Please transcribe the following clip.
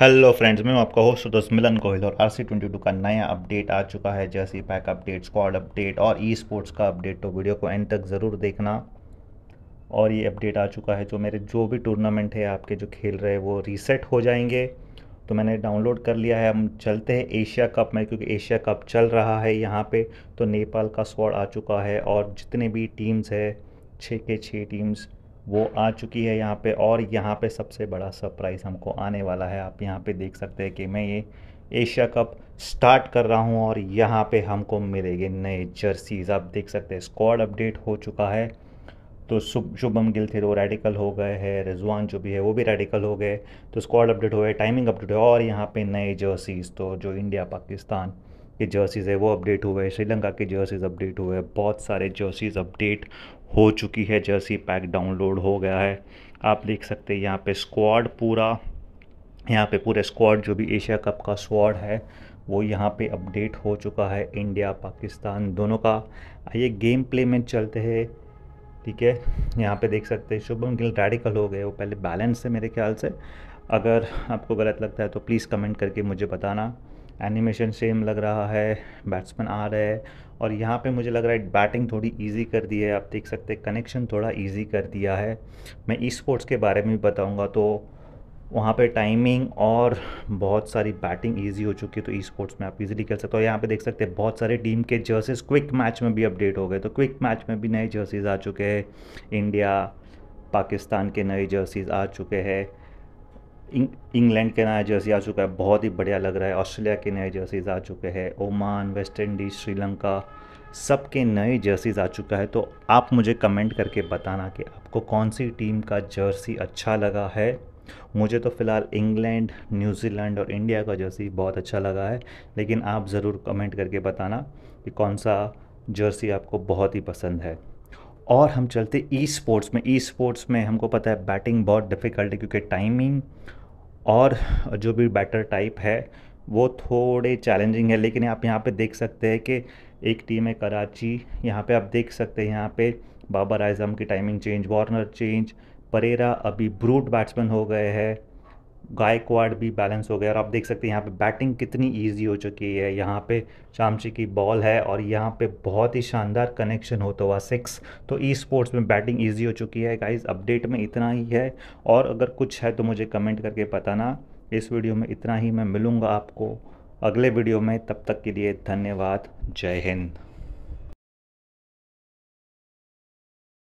hello friends मैं आपका host दोस्त मिलन गोहिल और आर सी ट्वेंटी टू का नया अपडेट आ चुका है जैसे पैक अपडेट स्क्वाड अपडेट और ई स्पोर्ट्स का अपडेट तो वीडियो को एंड तक ज़रूर देखना और ये अपडेट आ चुका है जो मेरे जो भी टूर्नामेंट है आपके जो खेल रहे हैं वो रीसेट हो जाएंगे तो मैंने डाउनलोड कर लिया है हम चलते हैं एशिया कप में क्योंकि एशिया कप चल रहा है यहाँ पर तो नेपाल का स्क्वाड आ चुका है और जितने भी टीम्स है छः के छः टीम्स वो आ चुकी है यहाँ पे और यहाँ पे सबसे बड़ा सरप्राइज़ हमको आने वाला है आप यहाँ पे देख सकते हैं कि मैं ये एशिया कप स्टार्ट कर रहा हूँ और यहाँ पे हमको मिलेंगे नए जर्सीज आप देख सकते हैं स्क्वाड अपडेट हो चुका है तो शुभ शुभम गिल थे वो रेडिकल हो गए हैं रिजवान जो भी है वो भी रेडिकल हो गए तो स्क्वाड अपडेट हो गए टाइमिंग अपडेट हो और यहाँ पे नए जर्सीज तो जो इंडिया पाकिस्तान के जर्सीज़ है वो अपडेट हुए श्रीलंका के जर्सीज़ अपडेट हुए हैं बहुत सारे जर्सीज़ अपडेट हो चुकी है जर्सी पैक डाउनलोड हो गया है आप देख सकते हैं यहाँ पे स्क्वाड पूरा यहाँ पे पूरे स्क्वाड जो भी एशिया कप का स्क्वाड है वो यहाँ पे अपडेट हो चुका है इंडिया पाकिस्तान दोनों का आइए गेम प्ले में चलते हैं ठीक है यहाँ पे देख सकते हैं शुभम गिल रेडिकल हो गए वो पहले बैलेंस है मेरे ख्याल से अगर आपको गलत लगता है तो प्लीज़ कमेंट करके मुझे बताना एनिमेशन सेम लग रहा है बैट्समैन आ रहे हैं और यहाँ पे मुझे लग रहा है बैटिंग थोड़ी इजी कर दी है आप देख सकते हैं कनेक्शन थोड़ा इजी कर दिया है मैं ई स्पोर्ट्स के बारे में भी बताऊँगा तो वहाँ पे टाइमिंग और बहुत सारी बैटिंग इजी हो चुकी है तो ई स्पोर्ट्स में आप इजीली खेल सकते हो यहाँ पे देख सकते हैं बहुत सारे टीम के जर्सेज क्विक मैच में भी अपडेट हो गए तो क्विक मैच में भी नए जर्सीज आ चुके हैं इंडिया पाकिस्तान के नए जर्सीज आ चुके हैं इंग्लैंड के नया जर्सी आ चुका है बहुत ही बढ़िया लग रहा है ऑस्ट्रेलिया के नए जर्सीज आ चुके हैं ओमान वेस्ट इंडीज श्रीलंका सबके नए जर्सीज आ चुका है तो आप मुझे कमेंट करके बताना कि आपको कौन सी टीम का जर्सी अच्छा लगा है मुझे तो फ़िलहाल इंग्लैंड न्यूजीलैंड और इंडिया का जर्सी बहुत अच्छा लगा है लेकिन आप ज़रूर कमेंट करके बताना कि कौन सा जर्सी आपको बहुत ही पसंद है और हम चलते ई स्पोर्ट्स में ई स्पोर्ट्स में हमको पता है बैटिंग बहुत डिफ़िकल्ट है क्योंकि टाइमिंग और जो भी बैटर टाइप है वो थोड़े चैलेंजिंग है लेकिन आप यहाँ पे देख सकते हैं कि एक टीम है कराची यहाँ पे आप देख सकते हैं यहाँ पे बाबर आजम की timing change Warner change Perera अभी ब्रूट बैट्समैन हो गए हैं गायकवाड भी बैलेंस हो गया और आप देख सकते हैं यहाँ पे बैटिंग कितनी इजी हो चुकी है यहाँ पे चामची की बॉल है और यहाँ पे बहुत ही शानदार कनेक्शन होता हुआ सिक्स तो ई स्पोर्ट्स में बैटिंग इजी हो चुकी है गाइस अपडेट में इतना ही है और अगर कुछ है तो मुझे कमेंट करके बताना इस वीडियो में इतना ही मैं मिलूँगा आपको अगले वीडियो में तब तक के लिए धन्यवाद जय हिंद